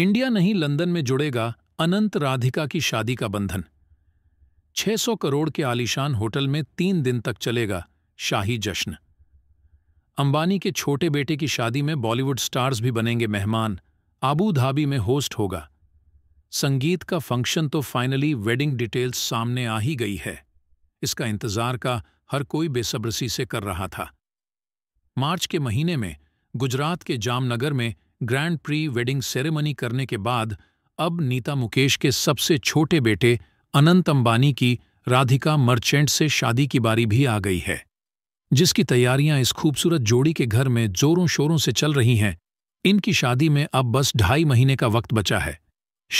India नहीं London में जुड़ेगा अनंत राधिका की शादी का बंधन 600 करोड़ के आलीशान होटल में तीन दिन तक चलेगा शाही जश्न अंबानी के छोटे बेटे की शादी में बॉलीवुड स्टार्स भी बनेंगे मेहमान आबू धाबी में होस्ट होगा संगीत का फंक्शन तो फाइनली वेडिंग डिटेल्स सामने आ ही गई है इसका इंतजार का हर कोई बेसब्रसी से कर रहा था मार्च के महीने में गुजरात के जामनगर में ग्रैंड प्री वेडिंग सेरेमनी करने के बाद अब नीता मुकेश के सबसे छोटे बेटे अनंत अंबानी की राधिका मर्चेंट से शादी की बारी भी आ गई है जिसकी तैयारियां इस खूबसूरत जोड़ी के घर में जोरों शोरों से चल रही हैं इनकी शादी में अब बस ढाई महीने का वक्त बचा है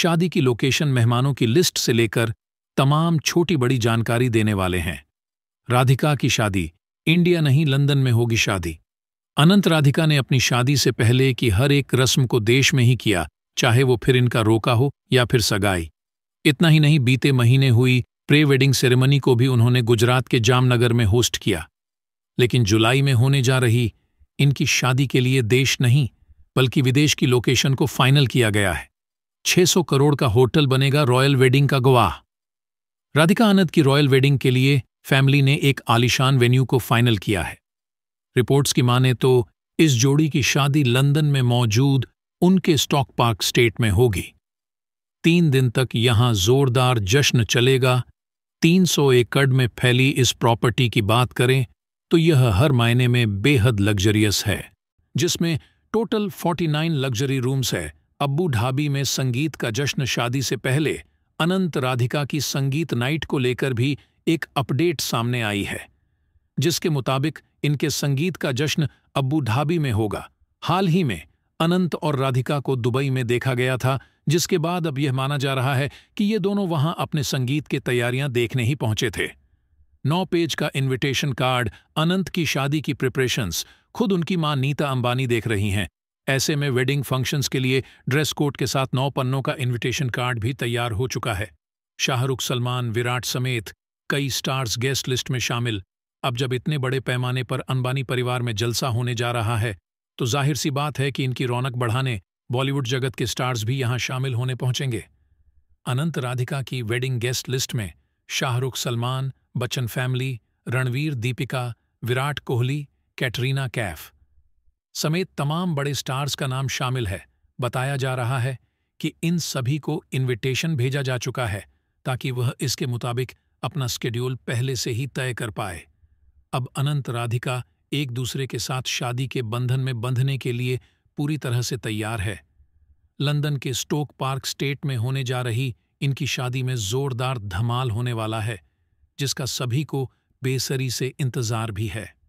शादी की लोकेशन मेहमानों की लिस्ट से लेकर तमाम छोटी बड़ी जानकारी देने वाले हैं राधिका की शादी इंडिया नहीं लंदन में होगी शादी अनंत राधिका ने अपनी शादी से पहले की हर एक रस्म को देश में ही किया चाहे वो फिर इनका रोका हो या फिर सगाई इतना ही नहीं बीते महीने हुई प्रे वेडिंग सेरेमनी को भी उन्होंने गुजरात के जामनगर में होस्ट किया लेकिन जुलाई में होने जा रही इनकी शादी के लिए देश नहीं बल्कि विदेश की लोकेशन को फाइनल किया गया है 600 करोड़ का होटल बनेगा रॉयल वेडिंग का गवाह राधिका आनंद की रॉयल वेडिंग के लिए फैमिली ने एक आलिशान वेन्यू को फाइनल किया है रिपोर्ट्स की माने तो इस जोड़ी की शादी लंदन में मौजूद उनके स्टॉक पार्क स्टेट में होगी तीन दिन तक यहां जोरदार जश्न चलेगा 300 एकड़ में फैली इस प्रॉपर्टी की बात करें तो यह हर मायने में बेहद लग्जरियस है जिसमें टोटल 49 लग्जरी रूम्स है अब्बू ढाबी में संगीत का जश्न शादी से पहले अनंत राधिका की संगीत नाइट को लेकर भी एक अपडेट सामने आई है जिसके मुताबिक इनके संगीत का जश्न अबू धाबी में होगा हाल ही में अनंत और राधिका को दुबई में देखा गया था जिसके बाद अब यह माना जा रहा है कि ये दोनों वहां अपने संगीत की तैयारियां देखने ही पहुंचे थे नौ पेज का इनविटेशन कार्ड अनंत की शादी की प्रिपरेशंस खुद उनकी मां नीता अंबानी देख रही हैं ऐसे में वेडिंग फंक्शंस के लिए ड्रेस कोड के साथ नौ पन्नों का इनविटेशन कार्ड भी तैयार हो चुका है शाहरुख सलमान विराट समेत कई स्टार्स गेस्ट लिस्ट में शामिल अब जब इतने बड़े पैमाने पर अंबानी परिवार में जलसा होने जा रहा है तो जाहिर सी बात है कि इनकी रौनक बढ़ाने बॉलीवुड जगत के स्टार्स भी यहां शामिल होने पहुंचेंगे अनंत राधिका की वेडिंग गेस्ट लिस्ट में शाहरुख सलमान बच्चन फैमिली रणवीर दीपिका विराट कोहली कैटरीना कैफ समेत तमाम बड़े स्टार्स का नाम शामिल है बताया जा रहा है कि इन सभी को इन्विटेशन भेजा जा चुका है ताकि वह इसके मुताबिक अपना स्केड्यूल पहले से ही तय कर पाए अब अनंत राधिका एक दूसरे के साथ शादी के बंधन में बंधने के लिए पूरी तरह से तैयार है लंदन के स्टोक पार्क स्टेट में होने जा रही इनकी शादी में जोरदार धमाल होने वाला है जिसका सभी को बेसरी से इंतजार भी है